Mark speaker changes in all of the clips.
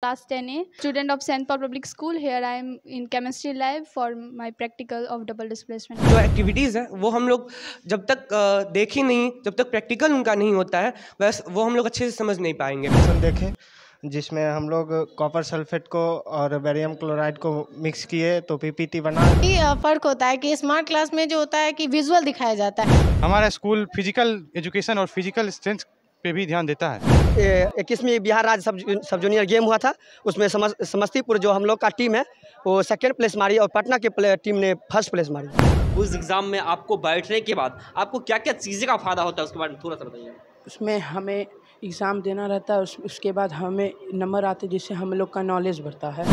Speaker 1: class 10a student of St Paul Public School here I am in chemistry lab for my practical of double displacement जो
Speaker 2: activities हैं वो हम लोग जब तक देख ही नहीं जब तक practical उनका नहीं होता है बस वो हम लोग अच्छे से समझ नहीं पाएंगे लेसन देखें
Speaker 1: जिसमें हम लोग
Speaker 3: कॉपर सल्फेट को और बेरियम क्लोराइड को मिक्स किए तो पीपीटी बना फ़र्क होता है कि स्मार्ट क्लास में जो होता है कि विजुअल दिखाया जाता है हमारा स्कूल फिजिकल एजुकेशन और फिजिकल स्ट्रेंथ पे भी ध्यान देता
Speaker 2: है इक्कीसवीं बिहार राज्य सब सब जूनियर गेम हुआ था उसमें समस्तीपुर जो हम लोग का टीम है वो सेकेंड प्लेस मारी और पटना की टीम ने फर्स्ट प्लेस मारी उस एग्ज़ाम में आपको बैठने के बाद आपको क्या क्या चीज़ें का फ़ायदा होता है उसके बारे में थोड़ा
Speaker 1: सा बताइए उसमें हमें एग्ज़ाम देना रहता है उस, उसके बाद हमें नंबर आते जिससे
Speaker 3: हम लोग का नॉलेज बढ़ता है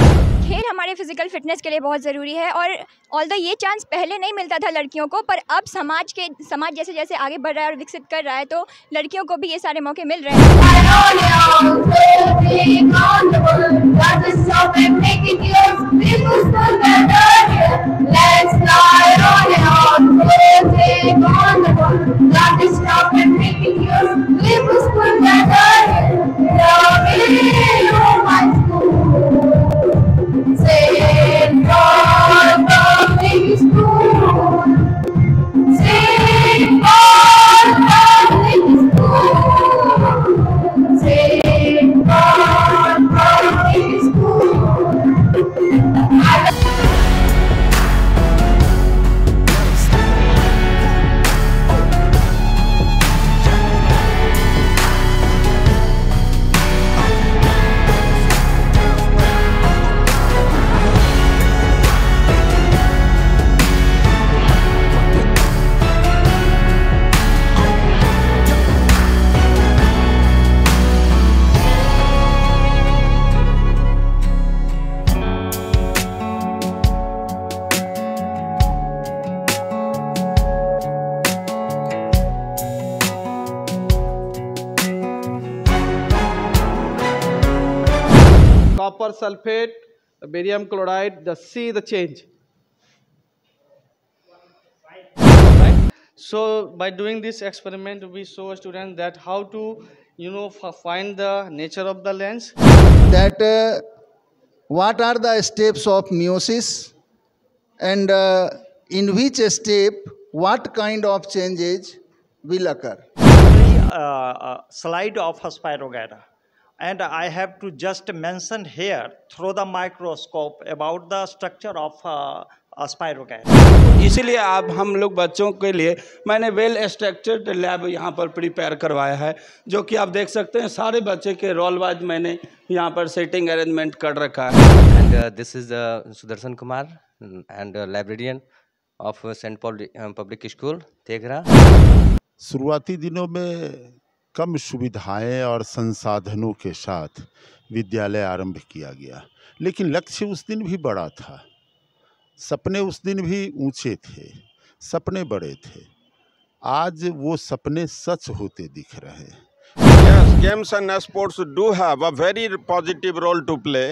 Speaker 1: खेल हमारे फिजिकल फिटनेस के लिए बहुत ज़रूरी है और ऑल ये चांस पहले नहीं मिलता था लड़कियों को पर अब समाज के समाज जैसे जैसे आगे बढ़ रहा है और विकसित कर रहा है तो लड़कियों को भी ये सारे मौके मिल रहे हैं
Speaker 3: never sulfate, the barium chloride, Just see the change. Right? So by doing this experiment, we show students that how to, you know, find the nature of the lens. That uh, what are the steps of meiosis and uh, in which step what kind of changes will occur. Uh, uh, slide of spirogyra. and I have to just mention here through the microscope about the structure of uh, इसीलिए आप हम लोग बच्चों के लिए मैंने well structured lab यहाँ पर प्रिपेयर
Speaker 1: करवाया है जो कि आप देख सकते हैं सारे बच्चे के रोल वाइज मैंने यहाँ पर सेटिंग
Speaker 2: अरेंजमेंट कर रखा है and this is Sudarshan Kumar and librarian of Saint Paul public school Teghra
Speaker 1: शुरुआती दिनों में कम सुविधाएं और संसाधनों के साथ विद्यालय आरंभ किया गया लेकिन लक्ष्य उस दिन भी बड़ा था सपने उस दिन भी ऊंचे थे सपने बड़े थे आज वो सपने सच होते दिख रहे yes, games and sports do have a very positive role to play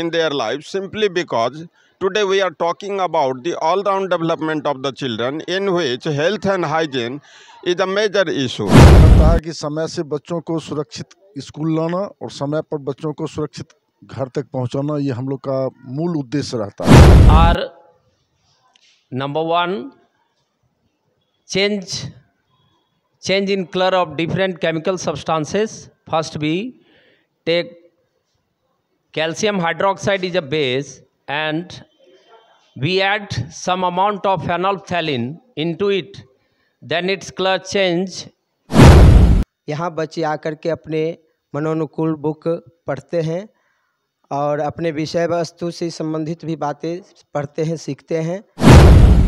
Speaker 1: in their life simply because Today we are talking about the all-round development of the children in which health and hygiene is a major issue. लगता है कि समय से बच्चों को सुरक्षित school लाना और समय पर बच्चों को सुरक्षित घर तक पहुंचाना ये हम लोग का मूल उद्देश्य रहता है R
Speaker 2: number one change change in color of different chemical substances first we take calcium hydroxide is a base and we add some amount of phenolphthalein into it then its color change यहाँ बच्चे आकर के अपने मनोनुकूल book पढ़ते हैं और अपने विषय वस्तु से संबंधित भी बातें पढ़ते हैं सीखते हैं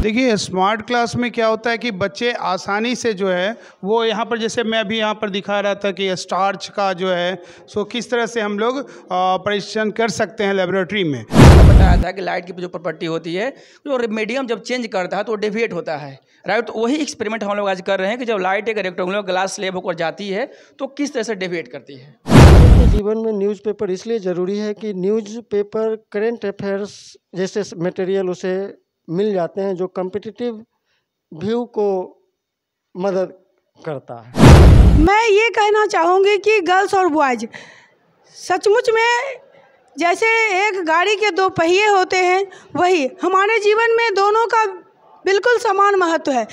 Speaker 1: देखिए स्मार्ट क्लास में क्या होता है कि बच्चे आसानी से जो है वो यहाँ पर जैसे मैं अभी यहाँ पर दिखा रहा था कि स्टार्च का जो है सो किस तरह से हम लोग परीक्षण कर सकते हैं लेबोरेटरी में बताया था कि लाइट की जो प्रॉपर्टी होती है जो मीडियम जब चेंज
Speaker 2: करता है तो डेविएट होता है राइट तो वही एक्सपेरिमेंट हम लोग आज कर रहे हैं कि जब लाइट एक रेक्टेंगुलर ग्लास स्लेब होकर जाती है तो किस तरह से डेविएट करती
Speaker 3: है जीवन में न्यूज़पेपर इसलिए ज़रूरी है कि न्यूज़पेपर करेंट अफेयर्स जैसे मटेरियल उसे मिल जाते हैं जो कम्पिटिटिव व्यू को मदद करता है मैं ये कहना चाहूँगी कि गर्ल्स और बॉयज़ सचमुच में जैसे एक गाड़ी के दो पहिए होते हैं वही हमारे जीवन में दोनों का बिल्कुल समान महत्व है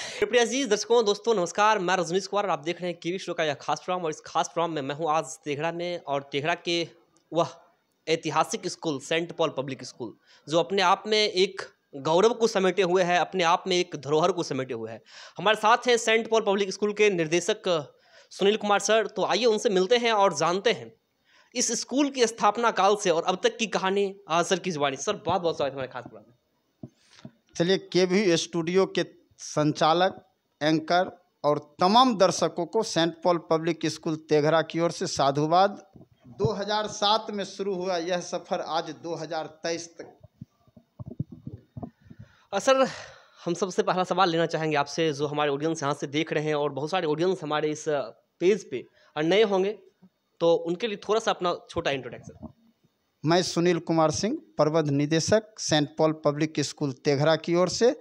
Speaker 2: अजीज दर्शकों दोस्तों नमस्कार मैं रजनीश कुमार आप देख रहे हैं टीवी शो का यह खास प्रोग्राम और इस खास प्रोग्राम में मैं हूँ आज तेघड़ा में और तेघड़ा के वह ऐतिहासिक school Saint Paul public School जो अपने आप में एक गौरव को समेटे हुए है अपने आप में एक धरोहर को समेटे हुए है हमारे साथ हैं सेंट पॉल पब्लिक स्कूल के निर्देशक सुनील कुमार सर तो आइए उनसे मिलते हैं और जानते हैं इस स्कूल की स्थापना काल से और अब तक की कहानी सर की जुबानी सर बहुत बहुत स्वागत हमारे खास प्रोग्राम
Speaker 3: चलिए के भी स्टूडियो के संचालक एंकर और तमाम दर्शकों को Saint Paul public school Teghra की ओर से साधुवाद 2007 में शुरू हुआ यह सफ़र आज 2023 तक सर
Speaker 2: हम सबसे पहला सवाल लेना चाहेंगे आपसे जो हमारे ऑडियंस यहाँ से देख रहे हैं और बहुत सारे ऑडियंस हमारे इस पेज पे और नए होंगे तो उनके लिए थोड़ा सा अपना छोटा इंट्रोडक्शन
Speaker 3: मैं सुनील कुमार सिंह प्रबंध निदेशक Saint Paul public school Teghra की ओर से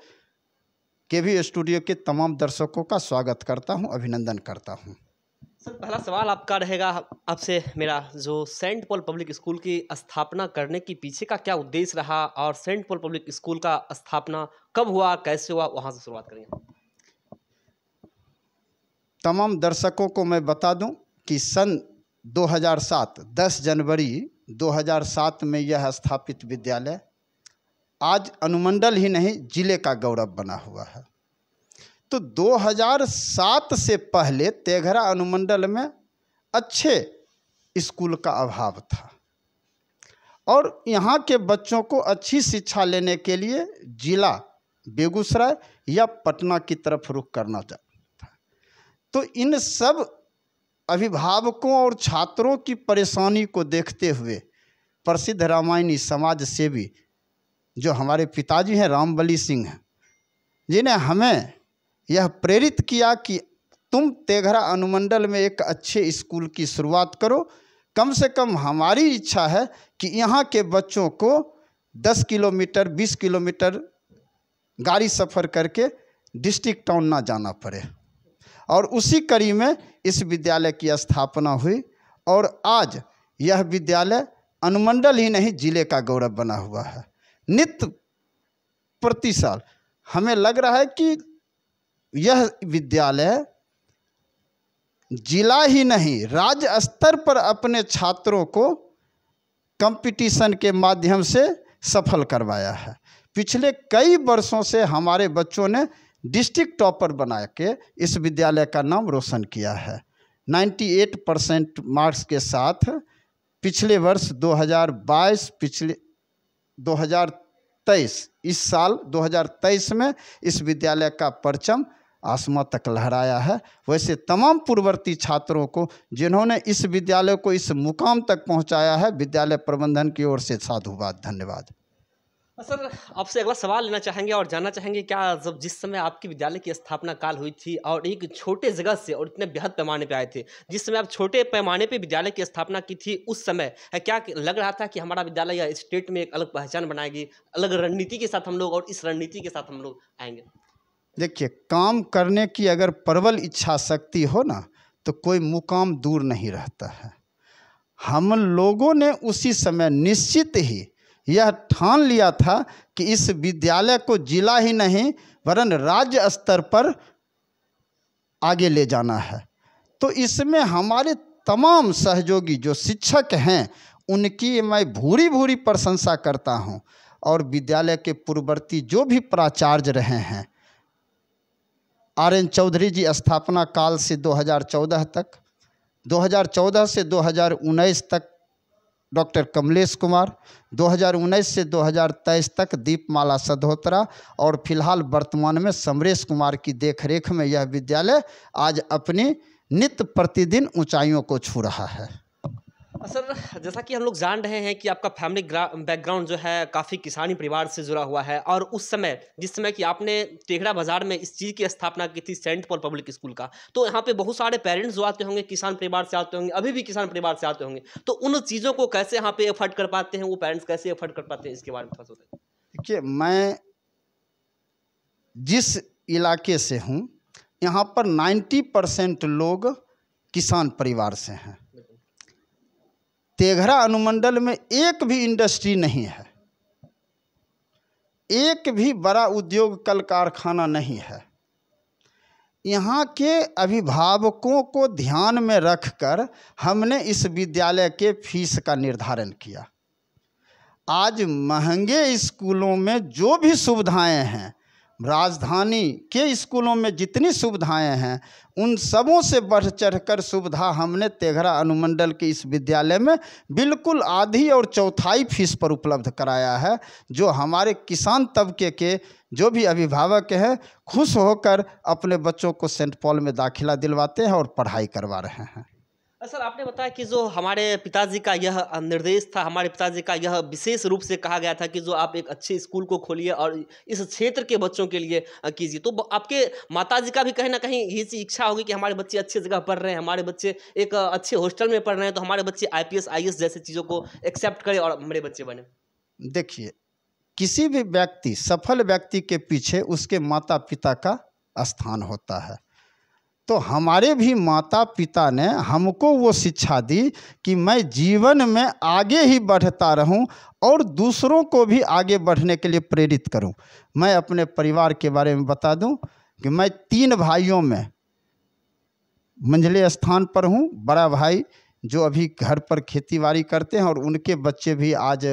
Speaker 3: के वी स्टूडियो के तमाम दर्शकों का स्वागत करता हूँ अभिनंदन करता हूँ
Speaker 2: सर पहला सवाल आपका रहेगा आपसे मेरा जो सेंट पॉल पब्लिक स्कूल की स्थापना करने के पीछे का क्या उद्देश्य रहा और सेंट पॉल पब्लिक स्कूल का स्थापना कब हुआ कैसे हुआ वहाँ से शुरुआत करेंगे
Speaker 3: तमाम दर्शकों को मैं बता दूं कि सन 2007 10 जनवरी 2007 में यह स्थापित विद्यालय आज अनुमंडल ही नहीं जिले का गौरव बना हुआ है तो 2007 से पहले तेघरा अनुमंडल में अच्छे स्कूल का अभाव था और यहाँ के बच्चों को अच्छी शिक्षा लेने के लिए जिला बेगूसराय या पटना की तरफ रुख करना चाहता था तो इन सब अभिभावकों और छात्रों की परेशानी को देखते हुए प्रसिद्ध रामायणी समाज सेवी जो हमारे पिताजी हैं रामबली सिंह हैं जिन्हें हमें यह प्रेरित किया कि तुम तेघरा अनुमंडल में एक अच्छे स्कूल की शुरुआत करो कम से कम हमारी इच्छा है कि यहाँ के बच्चों को 10 किलोमीटर 20 किलोमीटर गाड़ी सफ़र करके डिस्ट्रिक्ट टाउन ना जाना पड़े और उसी कड़ी में इस विद्यालय की स्थापना हुई और आज यह विद्यालय अनुमंडल ही नहीं जिले का गौरव बना हुआ है नित्य प्रति साल हमें लग रहा है कि यह विद्यालय जिला ही नहीं राज्य स्तर पर अपने छात्रों को कंपटीशन के माध्यम से सफल करवाया है पिछले कई वर्षों से हमारे बच्चों ने डिस्ट्रिक्ट टॉपर बना के इस विद्यालय का नाम रोशन किया है 98 परसेंट मार्क्स के साथ पिछले वर्ष 2022 पिछले 2023 इस साल 2023 में इस विद्यालय का परचम आसमां तक लहराया है वैसे तमाम पूर्ववर्ती छात्रों को जिन्होंने इस विद्यालय को इस मुकाम तक पहुंचाया है विद्यालय प्रबंधन की ओर से साधुवाद धन्यवाद
Speaker 2: सर आपसे अगला सवाल लेना चाहेंगे और जानना चाहेंगे क्या जब जिस समय आपके विद्यालय की स्थापना काल हुई थी और एक छोटे जगह से और इतने बेहद पैमाने पे आए थे जिस समय आप छोटे पैमाने पे विद्यालय की स्थापना की थी उस समय क्या लग रहा था कि हमारा विद्यालय या स्टेट में एक अलग पहचान बनाएगी अलग रणनीति के साथ हम लोग और इस रणनीति के साथ हम लोग आएंगे
Speaker 3: देखिए काम करने की अगर प्रबल इच्छा शक्ति हो ना तो कोई मुकाम दूर नहीं रहता है हम लोगों ने उसी समय निश्चित ही यह ठान लिया था कि इस विद्यालय को जिला ही नहीं वरन राज्य स्तर पर आगे ले जाना है तो इसमें हमारे तमाम सहयोगी जो शिक्षक हैं उनकी मैं भूरी भूरी प्रशंसा करता हूँ और विद्यालय के पूर्ववर्ती जो भी प्राचार्य रहे हैं आर एन चौधरी जी स्थापना काल से 2014 तक 2014 से 2019 तक डॉक्टर कमलेश कुमार 2019 से 2023 तक दीपमाला सदहोत्रा और फिलहाल वर्तमान में समरेश कुमार की देखरेख में यह विद्यालय आज अपनी नित्य प्रतिदिन ऊंचाइयों को छू रहा है
Speaker 2: सर जैसा कि हम लोग जान रहे हैं कि आपका फैमिली बैकग्राउंड जो है काफ़ी किसानी परिवार से जुड़ा हुआ है और उस समय जिस समय कि आपने टेगड़ा बाजार में इस चीज़ की स्थापना की थी सेंट पॉल पब्लिक स्कूल का तो यहाँ पे बहुत सारे पेरेंट्स जो आते होंगे किसान परिवार से आते होंगे अभी भी किसान परिवार से आते होंगे तो उन चीज़ों को कैसे यहाँ पे एफर्ट कर पाते हैं वो पेरेंट्स कैसे एफर्ट कर पाते हैं इसके बारे में थोड़ा सोचें
Speaker 3: देखिए मैं जिस इलाके से हूँ यहाँ पर नाइन्टी परसेंट लोग किसान परिवार से हैं तेघरा अनुमंडल में एक भी इंडस्ट्री नहीं है एक भी बड़ा उद्योग कल कारखाना नहीं है यहाँ के अभिभावकों को ध्यान में रखकर हमने इस विद्यालय के फीस का निर्धारण किया आज महंगे स्कूलों में जो भी सुविधाएं हैं राजधानी के स्कूलों में जितनी सुविधाएं हैं उन सबों से बढ़ चढ़कर सुविधा हमने तेघरा अनुमंडल के इस विद्यालय में बिल्कुल आधी और चौथाई फीस पर उपलब्ध कराया है जो हमारे किसान तबके के जो भी अभिभावक हैं खुश होकर अपने बच्चों को सेंट पॉल में दाखिला दिलवाते हैं और पढ़ाई करवा रहे हैं
Speaker 2: सर आपने बताया कि जो हमारे पिताजी का यह निर्देश था हमारे पिताजी का यह विशेष रूप से कहा गया था कि जो आप एक अच्छे स्कूल को खोलिए और इस क्षेत्र के बच्चों के लिए कीजिए तो आपके माताजी का भी कहीं ना कहीं ये चीज़ इच्छा होगी कि हमारे बच्चे अच्छी जगह पढ़ रहे हैं हमारे बच्चे एक अच्छे हॉस्टल में पढ़ रहे हैं तो हमारे बच्चे आई पी जैसे चीज़ों को एक्सेप्ट करें और मेरे बच्चे
Speaker 3: बने देखिए किसी भी व्यक्ति सफल व्यक्ति के पीछे उसके माता पिता का स्थान होता है तो हमारे भी माता पिता ने हमको वो शिक्षा दी कि मैं जीवन में आगे ही बढ़ता रहूं और दूसरों को भी आगे बढ़ने के लिए प्रेरित करूं मैं अपने परिवार के बारे में बता दूं कि मैं तीन भाइयों में मंझले स्थान पर हूं बड़ा भाई जो अभी घर पर खेतीबाड़ी करते हैं और उनके बच्चे भी आज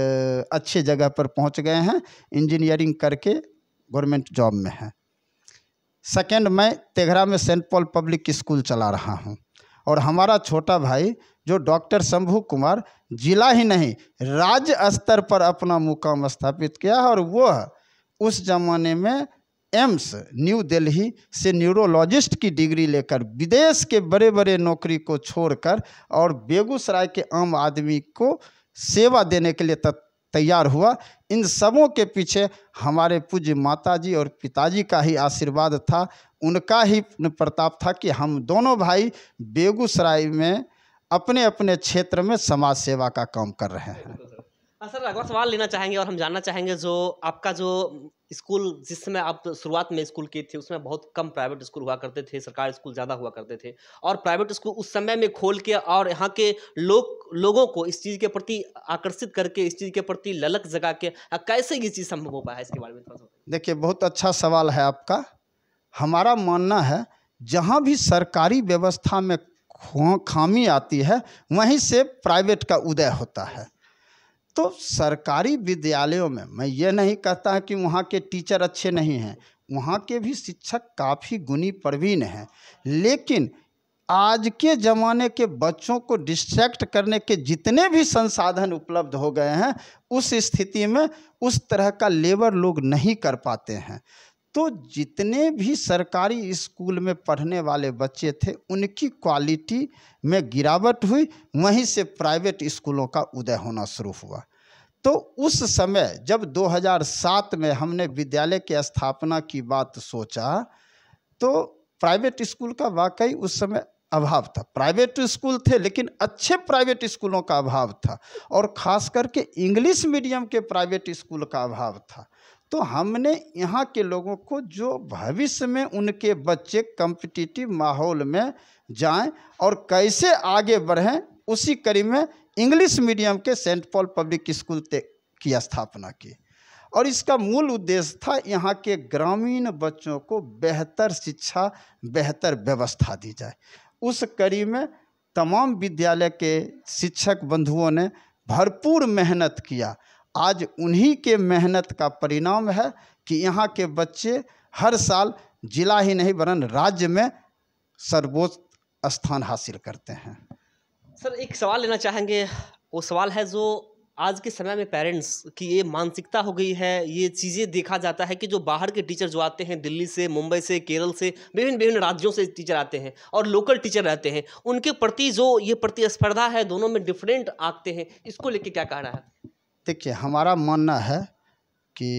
Speaker 3: अच्छे जगह पर पहुंच गए हैं इंजीनियरिंग करके गवर्नमेंट जॉब में हैं सेकेंड मैं तेघरा में सेंट पॉल पब्लिक स्कूल चला रहा हूँ और हमारा छोटा भाई जो डॉक्टर शंभू कुमार जिला ही नहीं राज्य स्तर पर अपना मुकाम स्थापित किया और वह उस जमाने में एम्स न्यू दिल्ली से न्यूरोलॉजिस्ट की डिग्री लेकर विदेश के बड़े बड़े नौकरी को छोड़कर और बेगूसराय के आम आदमी को सेवा देने के लिए तैयार हुआ इन सबों के पीछे हमारे पूज्य माताजी और पिताजी का ही आशीर्वाद था उनका ही प्रताप था कि हम दोनों भाई बेगूसराय में अपने अपने क्षेत्र में समाज सेवा का काम कर रहे हैं अच्छा,
Speaker 2: सर अगला सवाल लेना चाहेंगे और हम जानना चाहेंगे जो आपका जो स्कूल जिस समय आप शुरुआत में स्कूल किए थे उसमें बहुत कम प्राइवेट स्कूल हुआ करते थे सरकारी स्कूल ज़्यादा हुआ करते थे और प्राइवेट स्कूल उस समय में खोल के और यहाँ के लोग लोगों को इस चीज़ के प्रति आकर्षित करके इस चीज़ के प्रति ललक जगा के कैसे ये चीज़ संभव हो पाया इसके बारे में थोड़ा सा
Speaker 3: देखिए बहुत अच्छा सवाल है आपका हमारा मानना है जहाँ भी सरकारी व्यवस्था में खामी आती है वहीं से प्राइवेट का उदय होता है तो सरकारी विद्यालयों में मैं ये नहीं कहता कि वहाँ के टीचर अच्छे नहीं हैं वहाँ के भी शिक्षक काफ़ी गुणी प्रवीण हैं लेकिन आज के ज़माने के बच्चों को डिस्ट्रैक्ट करने के जितने भी संसाधन उपलब्ध हो गए हैं उस स्थिति में उस तरह का लेबर लोग नहीं कर पाते हैं तो जितने भी सरकारी स्कूल में पढ़ने वाले बच्चे थे उनकी क्वालिटी में गिरावट हुई वहीं से प्राइवेट स्कूलों का उदय होना शुरू हुआ तो उस समय जब 2007 में हमने विद्यालय की स्थापना की बात सोचा तो प्राइवेट स्कूल का वाकई उस समय अभाव था प्राइवेट स्कूल थे लेकिन अच्छे प्राइवेट स्कूलों का अभाव था और ख़ास करके इंग्लिश मीडियम के प्राइवेट स्कूल का अभाव था तो हमने यहाँ के लोगों को जो भविष्य में उनके बच्चे कम्पिटिटिव माहौल में जाएं और कैसे आगे बढ़ें उसी कड़ी में इंग्लिश मीडियम के सेंट पॉल पब्लिक स्कूल की स्थापना की और इसका मूल उद्देश्य था यहाँ के ग्रामीण बच्चों को बेहतर शिक्षा बेहतर व्यवस्था दी जाए उस कड़ी में तमाम विद्यालय के शिक्षक बंधुओं ने भरपूर मेहनत किया आज उन्हीं के मेहनत का परिणाम है कि यहाँ के बच्चे हर साल जिला ही नहीं वरन राज्य में सर्वोच्च स्थान हासिल करते हैं
Speaker 2: सर एक सवाल लेना चाहेंगे वो सवाल है जो आज के समय में पेरेंट्स की ये मानसिकता हो गई है ये चीज़ें देखा जाता है कि जो बाहर के टीचर जो आते हैं दिल्ली से मुंबई से केरल से विभिन्न विभिन्न राज्यों से टीचर आते हैं और लोकल टीचर रहते हैं उनके प्रति जो ये प्रतिस्पर्धा है दोनों में डिफरेंट आते हैं इसको लेके क्या कहना है
Speaker 3: देखिए हमारा मानना है कि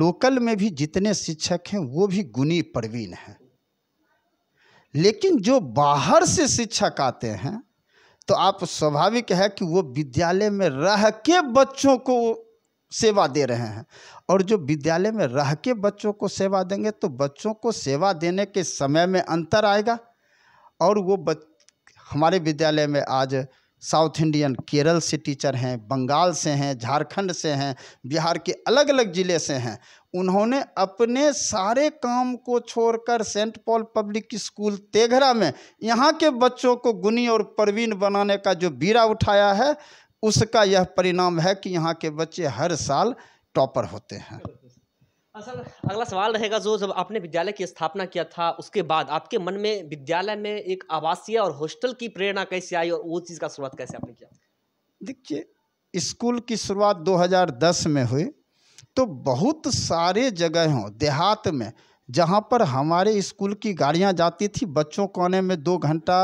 Speaker 3: लोकल में भी जितने शिक्षक हैं वो भी गुणी प्रवीण हैं लेकिन जो बाहर से शिक्षक आते हैं तो आप स्वाभाविक है कि वो विद्यालय में रह के बच्चों को सेवा दे रहे हैं और जो विद्यालय में रह के बच्चों को सेवा देंगे तो बच्चों को सेवा देने के समय में अंतर आएगा और वो बच हमारे विद्यालय में आज साउथ इंडियन केरल से टीचर हैं बंगाल से हैं झारखंड से हैं बिहार के अलग अलग ज़िले से हैं उन्होंने अपने सारे काम को छोड़कर Saint Paul public school Teghra में यहाँ के बच्चों को गुनी और प्रवीण बनाने का जो बीरा उठाया है उसका यह परिणाम है कि यहाँ के बच्चे हर साल टॉपर होते हैं
Speaker 2: सर अगला सवाल रहेगा जो जब आपने विद्यालय की स्थापना किया था उसके बाद आपके मन में विद्यालय में एक आवासीय और हॉस्टल की प्रेरणा कैसे आई और वो चीज़ का शुरुआत कैसे आपने किया
Speaker 3: देखिए स्कूल की शुरुआत 2010 में हुई तो बहुत सारे जगह हों देहात में जहाँ पर हमारे स्कूल की गाड़ियाँ जाती थी बच्चों को आने में दो घंटा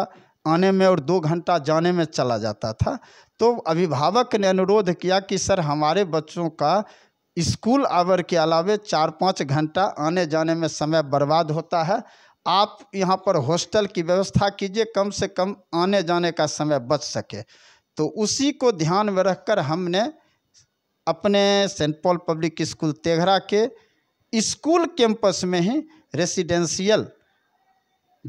Speaker 3: आने में और दो घंटा जाने में चला जाता था तो अभिभावक ने अनुरोध किया कि सर हमारे बच्चों का स्कूल आवर के अलावे चार पाँच घंटा आने जाने में समय बर्बाद होता है आप यहाँ पर हॉस्टल की व्यवस्था कीजिए कम से कम आने जाने का समय बच सके तो उसी को ध्यान में रखकर हमने अपने Saint Paul public school Teghra के स्कूल कैंपस में ही रेसिडेंशियल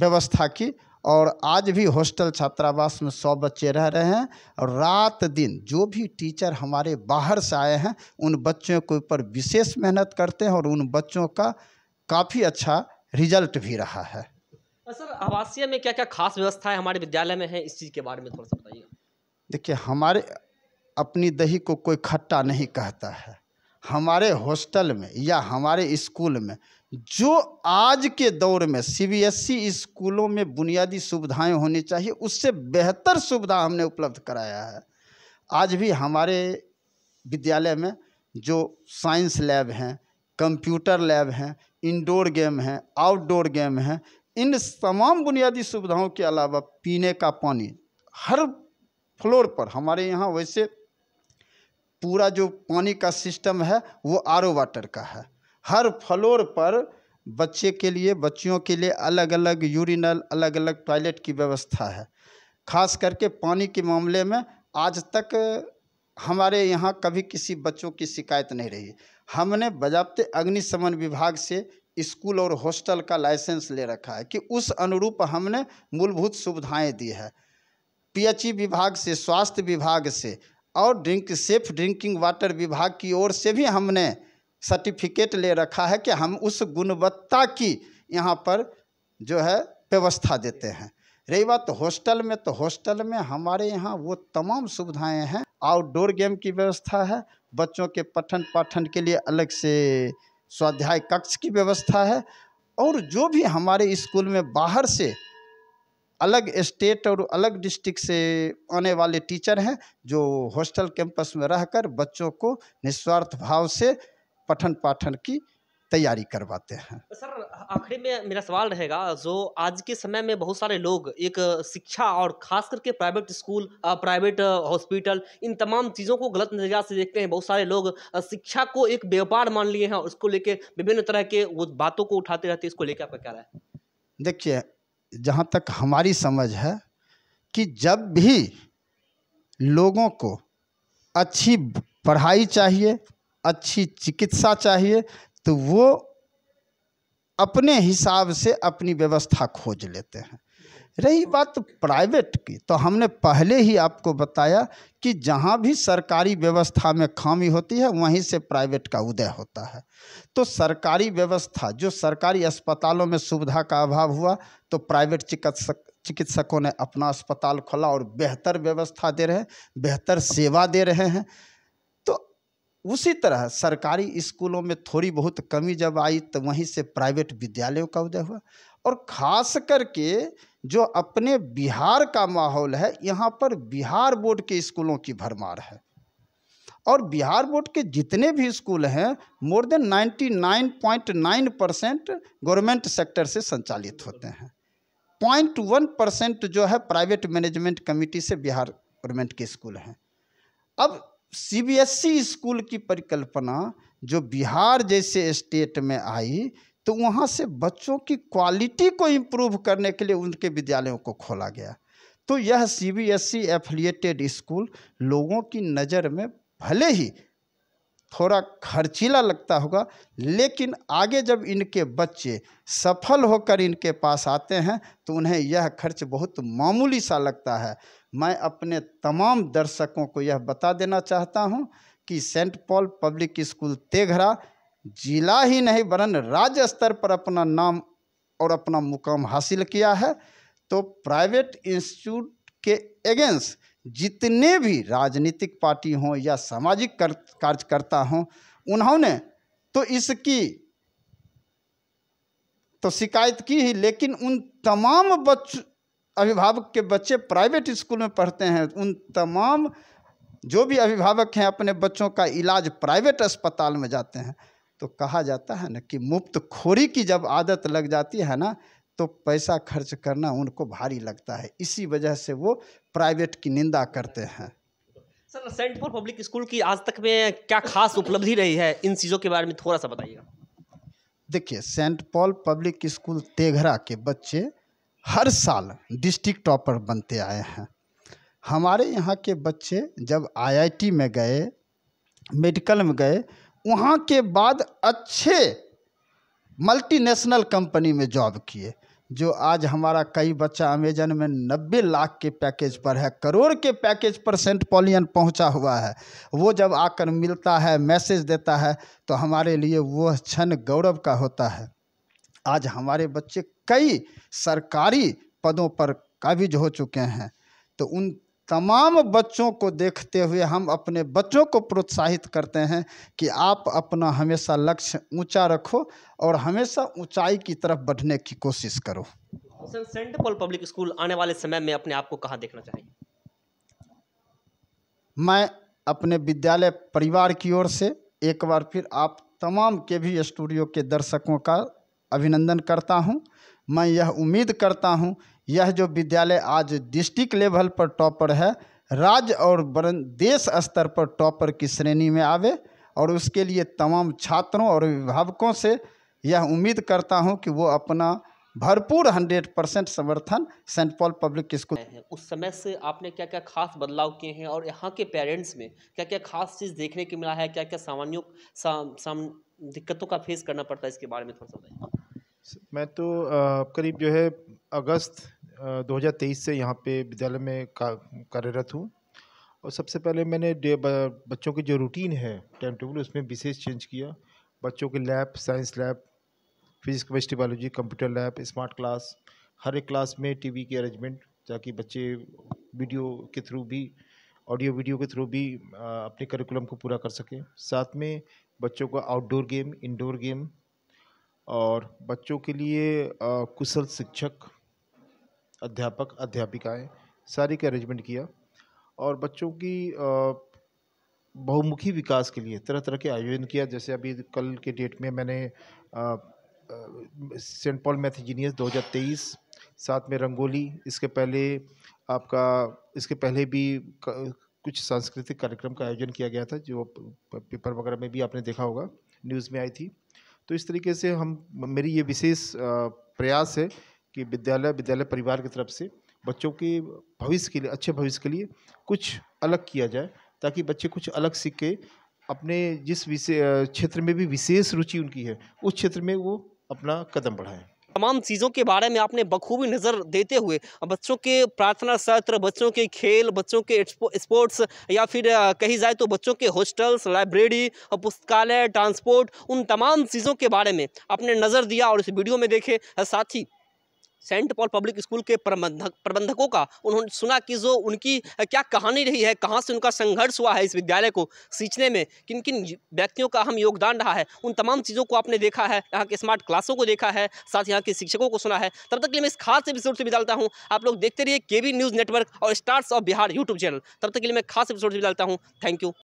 Speaker 3: व्यवस्था की और आज भी हॉस्टल छात्रावास में सौ बच्चे रह रहे हैं और रात दिन जो भी टीचर हमारे बाहर से आए हैं उन बच्चों के ऊपर विशेष मेहनत करते हैं और उन बच्चों का काफ़ी अच्छा रिजल्ट भी रहा है
Speaker 2: सर आवासीय में क्या क्या खास व्यवस्था है हमारे विद्यालय में है इस चीज़ के बारे में थोड़ा सा बताइए
Speaker 3: देखिए हमारे अपनी दही को कोई खट्टा नहीं कहता है हमारे हॉस्टल में या हमारे स्कूल में जो आज के दौर में सीबीएसई e स्कूलों में बुनियादी सुविधाएं होनी चाहिए उससे बेहतर सुविधा हमने उपलब्ध कराया है आज भी हमारे विद्यालय में जो साइंस लैब हैं कंप्यूटर लैब हैं इंडोर गेम हैं आउटडोर गेम हैं इन तमाम बुनियादी सुविधाओं के अलावा पीने का पानी हर फ्लोर पर हमारे यहाँ वैसे पूरा जो पानी का सिस्टम है वो आर वाटर का है हर फ्लोर पर बच्चे के लिए बच्चियों के लिए अलग अलग यूरिनल अलग अलग टॉयलेट की व्यवस्था है खास करके पानी के मामले में आज तक हमारे यहाँ कभी किसी बच्चों की शिकायत नहीं रही हमने बजाबते अग्निशमन विभाग से स्कूल और हॉस्टल का लाइसेंस ले रखा है कि उस अनुरूप हमने मूलभूत सुविधाएं दी है पीएचई विभाग से स्वास्थ्य विभाग से और ड्रिंक सेफ ड्रिंकिंग वाटर विभाग की ओर से भी हमने सर्टिफिकेट ले रखा है कि हम उस गुणवत्ता की यहाँ पर जो है व्यवस्था देते हैं रही बात हॉस्टल में तो हॉस्टल में हमारे यहाँ वो तमाम सुविधाएं हैं आउटडोर गेम की व्यवस्था है बच्चों के पठन पाठन के लिए अलग से स्वाध्याय कक्ष की व्यवस्था है और जो भी हमारे स्कूल में बाहर से अलग स्टेट और अलग डिस्ट्रिक्ट से आने वाले टीचर हैं जो हॉस्टल कैंपस में रहकर बच्चों को निस्वार्थ भाव से पठन पाठन की तैयारी करवाते हैं तो सर
Speaker 2: आखिरी में मेरा सवाल रहेगा जो आज के समय में बहुत सारे लोग एक शिक्षा और खास करके प्राइवेट स्कूल प्राइवेट हॉस्पिटल इन तमाम चीज़ों को गलत नज़रिया से देखते हैं बहुत सारे लोग शिक्षा को एक व्यापार मान लिए हैं और उसको लेके विभिन्न तरह के वो बातों को उठाते रहते हैं इसको लेकर आपका क्या है
Speaker 3: देखिए जहाँ तक हमारी समझ है कि जब भी लोगों को अच्छी पढ़ाई चाहिए अच्छी चिकित्सा चाहिए तो वो अपने हिसाब से अपनी व्यवस्था खोज लेते हैं रही बात प्राइवेट की तो हमने पहले ही आपको बताया कि जहाँ भी सरकारी व्यवस्था में खामी होती है वहीं से प्राइवेट का उदय होता है तो सरकारी व्यवस्था जो सरकारी अस्पतालों में सुविधा का अभाव हुआ तो प्राइवेट चिकित्सक चिकित्सकों ने अपना अस्पताल खोला और बेहतर व्यवस्था दे रहे हैं बेहतर सेवा दे रहे हैं उसी तरह सरकारी स्कूलों में थोड़ी बहुत कमी जब आई तो वहीं से प्राइवेट विद्यालयों का उदय हुआ और ख़ास करके जो अपने बिहार का माहौल है यहाँ पर बिहार बोर्ड के स्कूलों की भरमार है और बिहार बोर्ड के जितने भी स्कूल हैं more than 99.9 percent government sector से संचालित होते हैं पॉइंट वन परसेंट जो है प्राइवेट मैनेजमेंट कमेटी से बिहार गवर्नमेंट के स्कूल हैं अब सीबीएसई स्कूल की परिकल्पना जो बिहार जैसे स्टेट में आई तो वहाँ से बच्चों की क्वालिटी को इम्प्रूव करने के लिए उनके विद्यालयों को खोला गया तो यह C B S affiliated school लोगों की नज़र में भले ही थोड़ा खर्चीला लगता होगा लेकिन आगे जब इनके बच्चे सफल होकर इनके पास आते हैं तो उन्हें यह खर्च बहुत मामूली सा लगता है मैं अपने तमाम दर्शकों को यह बता देना चाहता हूँ कि saint Paul public school Teghra जिला ही नहीं वरन राज्य स्तर पर अपना नाम और अपना मुकाम हासिल किया है तो प्राइवेट इंस्टीट्यूट के एगेंस्ट जितने भी राजनीतिक पार्टी हों या सामाजिक कार्यकर्ता हों उन्होंने तो इसकी तो शिकायत की ही लेकिन उन तमाम बच्च अभिभावक के बच्चे प्राइवेट स्कूल में पढ़ते हैं उन तमाम जो भी अभिभावक हैं अपने बच्चों का इलाज प्राइवेट अस्पताल में जाते हैं तो कहा जाता है ना कि मुफ्त खोरी की जब आदत लग जाती है ना तो पैसा खर्च करना उनको भारी लगता है इसी वजह से वो प्राइवेट की निंदा करते हैं
Speaker 2: sir saint Paul public school की आज तक में क्या खास उपलब्धि रही है इन चीज़ों के बारे में थोड़ा सा बताइएगा
Speaker 3: देखिए saint Paul public school Teghra के बच्चे हर साल डिस्ट्रिक्ट टॉपर बनते आए हैं हमारे यहाँ के बच्चे जब आईआईटी में गए मेडिकल में गए वहाँ के बाद अच्छे मल्टीनेशनल कंपनी में जॉब किए जो आज हमारा कई बच्चा अमेजन में नब्बे लाख के पैकेज पर है करोड़ के पैकेज पर सेंट पॉलियन पहुंचा हुआ है वो जब आकर मिलता है मैसेज देता है तो हमारे लिए वह क्षण गौरव का होता है आज हमारे बच्चे कई सरकारी पदों पर काबिज हो चुके हैं तो उन तमाम बच्चों को देखते हुए हम अपने बच्चों को प्रोत्साहित करते हैं कि आप अपना हमेशा लक्ष्य ऊंचा रखो और हमेशा ऊंचाई की तरफ बढ़ने की कोशिश करो
Speaker 2: सेंट पॉल पब्लिक स्कूल आने वाले समय में अपने आप को कहाँ देखना चाहिए
Speaker 3: मैं अपने विद्यालय परिवार की ओर से एक बार फिर आप तमाम के भी स्टूडियो के दर्शकों का अभिनंदन करता हूं मैं यह उम्मीद करता हूं यह जो विद्यालय आज डिस्ट्रिक्ट लेवल पर टॉपर है राज्य और देश स्तर पर टॉपर की श्रेणी में आवे और उसके लिए तमाम छात्रों और अभिभावकों से यह उम्मीद करता हूं कि वो अपना भरपूर हंड्रेड परसेंट समर्थन सेंट पॉल पब्लिक स्कूल
Speaker 2: उस समय से आपने क्या क्या खास बदलाव किए हैं और यहाँ के पेरेंट्स में क्या क्या खास चीज़ देखने को मिला है क्या क्या सामान्य साम, दिक्कतों का फेस करना पड़ता है इसके बारे में थोड़ा
Speaker 1: सा मैं तो करीब जो है अगस्त 2023 से यहाँ पे विद्यालय में का कार्यरत हूँ और सबसे पहले मैंने बच्चों की जो रूटीन है टाइम टेबल उसमें विशेष चेंज किया बच्चों के lab science lab physics chemistry biology computer lab smart class हर एक क्लास में टीवी की अरेंजमेंट ताकि बच्चे वीडियो के थ्रू भी ऑडियो वीडियो के थ्रू भी अपने करिकुलम को पूरा कर सकें साथ में बच्चों को आउटडोर गेम इंडोर गेम और बच्चों के लिए कुशल शिक्षक अध्यापक अध्यापिकाएं सारी का अरेंजमेंट किया और बच्चों की बहुमुखी विकास के लिए तरह तरह के आयोजन किया जैसे अभी कल के डेट में मैंने सेंट पॉल दो हज़ार 2023 साथ में रंगोली इसके पहले आपका इसके पहले भी कुछ सांस्कृतिक कार्यक्रम का आयोजन किया गया था जो पेपर वगैरह में भी आपने देखा होगा न्यूज़ में आई थी तो इस तरीके से हम मेरी ये विशेष प्रयास है कि विद्यालय विद्यालय परिवार की तरफ से बच्चों के भविष्य के लिए अच्छे भविष्य के लिए कुछ अलग किया जाए ताकि बच्चे कुछ अलग सीख के अपने जिस विशेष क्षेत्र में भी विशेष रुचि उनकी है उस क्षेत्र में वो अपना कदम बढ़ाएं
Speaker 2: तमाम चीज़ों के बारे में आपने बखूबी नज़र देते हुए बच्चों के प्रार्थना सत्र बच्चों के खेल बच्चों के स्पोर्ट्स या फिर कही जाए तो बच्चों के हॉस्टल्स लाइब्रेरी पुस्तकालय ट्रांसपोर्ट उन तमाम चीज़ों के बारे में आपने नज़र दिया और इस वीडियो में देखे साथ ही सेंट पॉल पब्लिक स्कूल के प्रबंधक प्रबंधकों का उन्होंने सुना कि जो उनकी क्या कहानी रही है कहाँ से उनका संघर्ष हुआ है इस विद्यालय को सींचने में किन किन व्यक्तियों का अहम योगदान रहा है उन तमाम चीज़ों को आपने देखा है यहाँ के स्मार्ट क्लासों को देखा है साथ यहाँ के शिक्षकों को सुना है तब तक के लिए मैं इस खास एपिसोड से भी डालता हूँ आप लोग देखते रहिए के न्यूज़ नेटवर्क और stars of Bihar YouTube channel तब तक के लिए मैं खास एपिसोड से भी डालता हूँ थैंक यू